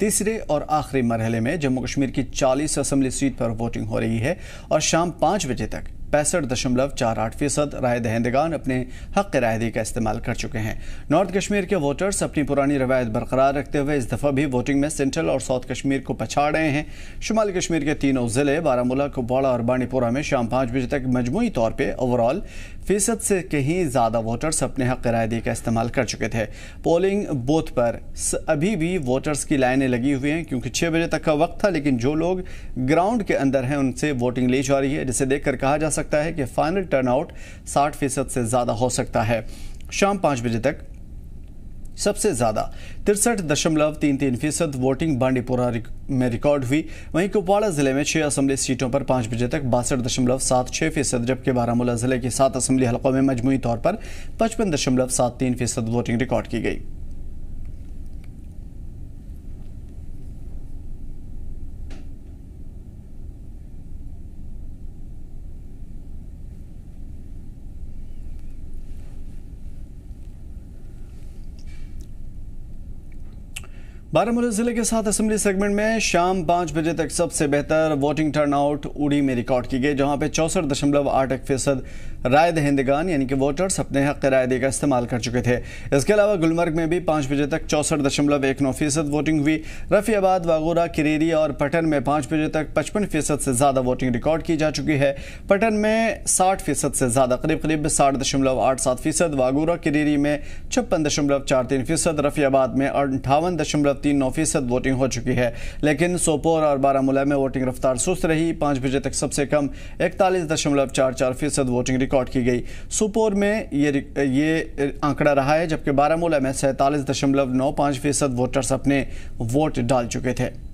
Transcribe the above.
तीसरे और आखिरी मरहले में जम्मू कश्मीर की 40 असम्बली सीट पर वोटिंग हो रही है और शाम पाँच बजे तक 65.48% رائے દેહંદગાન અપને હક ઇરાયદી કા ઇસ્તેમાલ કર ચુકે હૈ નોર્થ કાશ્મીર કે વોટર્સ અપની પુરાની રવાયત બરકરાર રખતે ہوئے ઇસ દફા ભી વોટિંગ મે સેન્ટ્રલ ઓર સાઉથ કાશ્મીર કો પછાડ દિયે હૈ શુમલ કાશ્મીર કે તીનો ઝિલે બારામુલા કો બાલા ઓર બાણીપુરા મેં શામ 5 બજે તક મજબૂતી તોર પે ઓવર オール60% સે કહીં જ્યાદા વોટર્સ અપને હક ઇરાયદી કા ઇસ્તેમાલ કર ચુકે થે પોલિંગ બોથ પર અબ ભી વોટર્સ કી લાઈનૈ લગી હુઈ હૈ ક્યોંકિ 6 બજે તક કા વક્ત થા લેકિન જો લોગ ગ્રાઉન્ડ કે અંદર હૈ ઉનસે વોટિંગ લે ચારી હૈ જિસે દેખકર કહા જા सकता है कि फाइनल टर्नआउट 60 फीसद से ज़्यादा हो सकता है शाम पांच बजे तक सबसे ज़्यादा तिरसठ दशमलव तीन तीन फीसद वोटिंग बांडीपुरा में रिकॉर्ड हुई वहीं कुपवाड़ा जिले में छह असम्बली सीटों पर पांच बजे तक बासठ दशमलव सात छह फीसद जबकि बारामूला जिले के सात असम्बली हलकों में मजमू तौर पर पचपन दशमलव सात तीन फीसद वोटिंग रिकॉर्ड की गई बारामूला जिले के साथ असेंबली सेगमेंट में शाम पाँच बजे तक सबसे बेहतर वोटिंग टर्नआउट उड़ी में रिकॉर्ड की गई जहां पे चौसठ दशमलव आठ एक फीसद राय दहिंदगान यानी कि वोटर्स अपने हक राय का इस्तेमाल कर चुके थे इसके अलावा गुलमर्ग में भी पांच बजे तक चौसठ दशमलव एक नौ फीसद वोटिंग हुई रफ़ियाबाद वागोरा किरेरी और पटन में पाँच बजे तक पचपन फीसद से ज़्यादा वोटिंग रिकॉर्ड की जा चुकी है पटन में साठ फीसद से ज़्यादा करीब करीब साठ दशमलव आठ सात फीसद वागोरा किरेरी में छप्पन दशमलव चार तीन फीसद रफ़ियाबाद में अंठावन दशमलव तीन फीसद वोटिंग हो चुकी है लेकिन सोपोर और बारामूला में वोटिंग रफ्तार सुस्त रही पांच बजे तक सबसे कम इकतालीस दशमलव चार चार फीसद वोटिंग रिकॉर्ड की गई सुपोर में ये ये आंकड़ा रहा है जबकि बारामूला में सैंतालीस दशमलव नौ पाँच फीसद वोटर्स अपने वोट डाल चुके थे